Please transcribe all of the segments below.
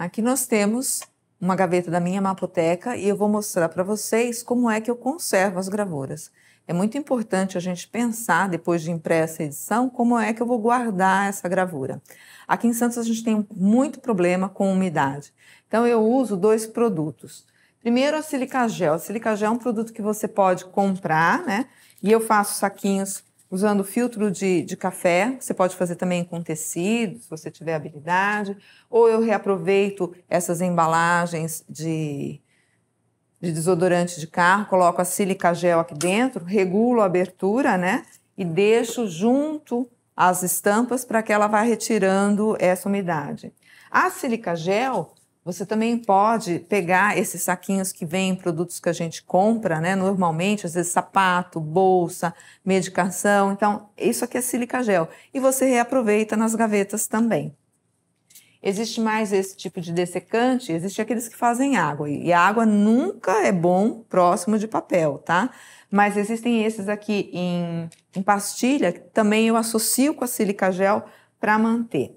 Aqui nós temos uma gaveta da minha mapoteca e eu vou mostrar para vocês como é que eu conservo as gravuras. É muito importante a gente pensar, depois de impressa a edição, como é que eu vou guardar essa gravura. Aqui em Santos a gente tem muito problema com umidade. Então eu uso dois produtos. Primeiro a silicagel. A silicagel é um produto que você pode comprar, né? E eu faço saquinhos usando filtro de, de café, você pode fazer também com tecido, se você tiver habilidade, ou eu reaproveito essas embalagens de, de desodorante de carro, coloco a sílica gel aqui dentro, regulo a abertura, né? E deixo junto às estampas para que ela vá retirando essa umidade. A sílica gel, você também pode pegar esses saquinhos que vêm produtos que a gente compra, né? Normalmente, às vezes sapato, bolsa, medicação. Então, isso aqui é silica gel. E você reaproveita nas gavetas também. Existe mais esse tipo de dessecante, existe aqueles que fazem água. E a água nunca é bom próximo de papel, tá? Mas existem esses aqui em, em pastilha, que também eu associo com a silica gel para manter.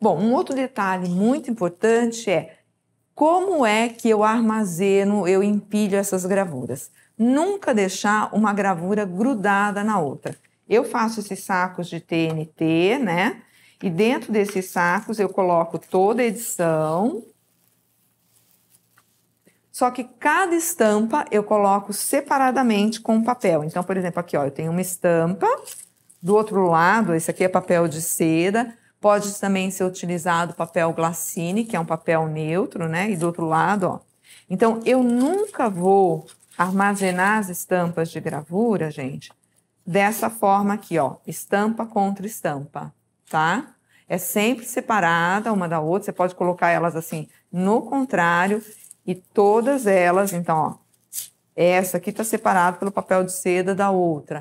Bom, um outro detalhe muito importante é como é que eu armazeno, eu empilho essas gravuras? Nunca deixar uma gravura grudada na outra. Eu faço esses sacos de TNT, né? E dentro desses sacos eu coloco toda a edição. Só que cada estampa eu coloco separadamente com papel. Então, por exemplo, aqui ó, eu tenho uma estampa, do outro lado, esse aqui é papel de seda, Pode também ser utilizado papel glacine, que é um papel neutro, né? E do outro lado, ó. Então, eu nunca vou armazenar as estampas de gravura, gente, dessa forma aqui, ó. Estampa contra estampa, tá? É sempre separada uma da outra. Você pode colocar elas assim no contrário e todas elas, então, ó. Essa aqui tá separada pelo papel de seda da outra.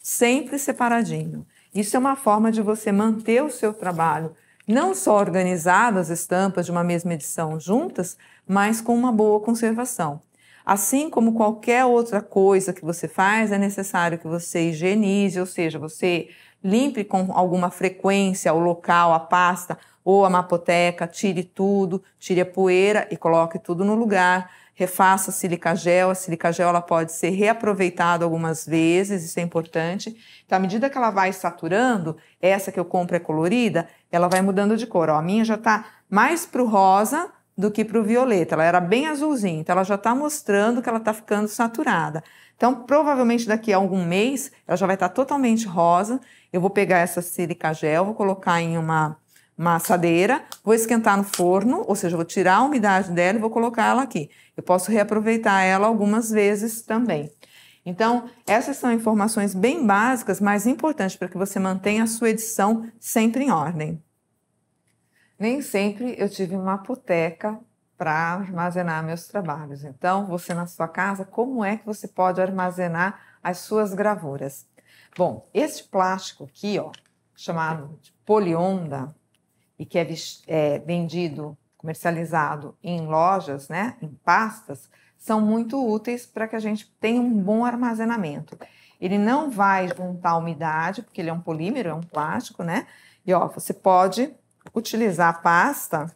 Sempre separadinho. Isso é uma forma de você manter o seu trabalho não só organizado as estampas de uma mesma edição juntas, mas com uma boa conservação. Assim como qualquer outra coisa que você faz, é necessário que você higienize, ou seja, você limpe com alguma frequência o local, a pasta ou a mapoteca, tire tudo, tire a poeira e coloque tudo no lugar. Refaça a silicagel, a silicagel ela pode ser reaproveitada algumas vezes, isso é importante. Então, à medida que ela vai saturando, essa que eu compro é colorida, ela vai mudando de cor. Ó, a minha já está mais para o rosa, do que para o violeta. Ela era bem azulzinha, então ela já está mostrando que ela está ficando saturada. Então, provavelmente daqui a algum mês, ela já vai estar tá totalmente rosa. Eu vou pegar essa sílica gel, vou colocar em uma uma assadeira, vou esquentar no forno, ou seja, vou tirar a umidade dela e vou colocar ela aqui. Eu posso reaproveitar ela algumas vezes também. Então, essas são informações bem básicas, mas importantes para que você mantenha a sua edição sempre em ordem. Nem sempre eu tive uma apoteca para armazenar meus trabalhos. Então, você na sua casa, como é que você pode armazenar as suas gravuras? Bom, este plástico aqui, ó, chamado de polionda, e que é, é vendido, comercializado em lojas, né, em pastas, são muito úteis para que a gente tenha um bom armazenamento. Ele não vai juntar umidade, porque ele é um polímero, é um plástico, né? E ó, você pode utilizar a pasta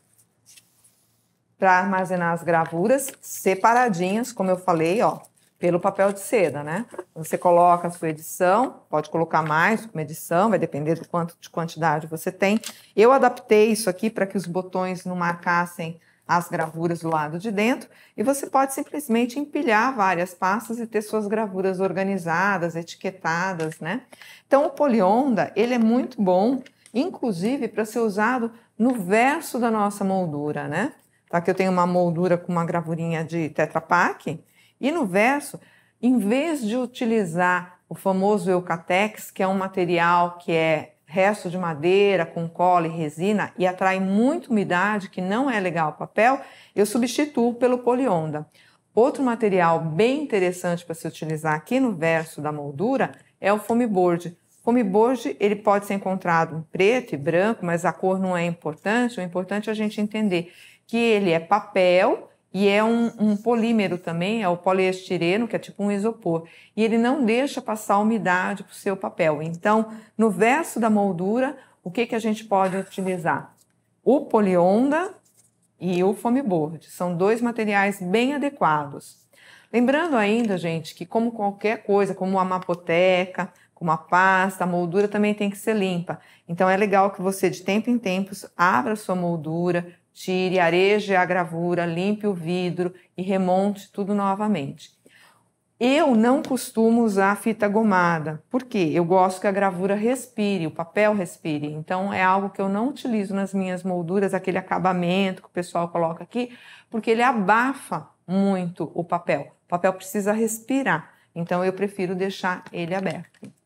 para armazenar as gravuras separadinhas, como eu falei, ó, pelo papel de seda, né? Você coloca a sua edição, pode colocar mais uma edição, vai depender do quanto de quantidade você tem. Eu adaptei isso aqui para que os botões não marcassem as gravuras do lado de dentro e você pode simplesmente empilhar várias pastas e ter suas gravuras organizadas, etiquetadas, né? Então o polionda, ele é muito bom inclusive para ser usado no verso da nossa moldura, né? Tá? Que eu tenho uma moldura com uma gravurinha de Pak e no verso, em vez de utilizar o famoso eucatex, que é um material que é resto de madeira com cola e resina e atrai muita umidade, que não é legal o papel, eu substituo pelo polionda. Outro material bem interessante para se utilizar aqui no verso da moldura é o foam board, como ele pode ser encontrado preto e branco, mas a cor não é importante. O importante é a gente entender que ele é papel e é um, um polímero também, é o poliestireno, que é tipo um isopor. E ele não deixa passar umidade para o seu papel. Então, no verso da moldura, o que, que a gente pode utilizar? O polionda e o foam board. São dois materiais bem adequados. Lembrando ainda, gente, que como qualquer coisa, como a mapoteca, uma pasta, a moldura também tem que ser limpa. Então é legal que você de tempo em tempos abra sua moldura, tire, areje a gravura, limpe o vidro e remonte tudo novamente. Eu não costumo usar fita gomada, porque eu gosto que a gravura respire, o papel respire. Então é algo que eu não utilizo nas minhas molduras, aquele acabamento que o pessoal coloca aqui, porque ele abafa muito o papel. O papel precisa respirar. Então eu prefiro deixar ele aberto.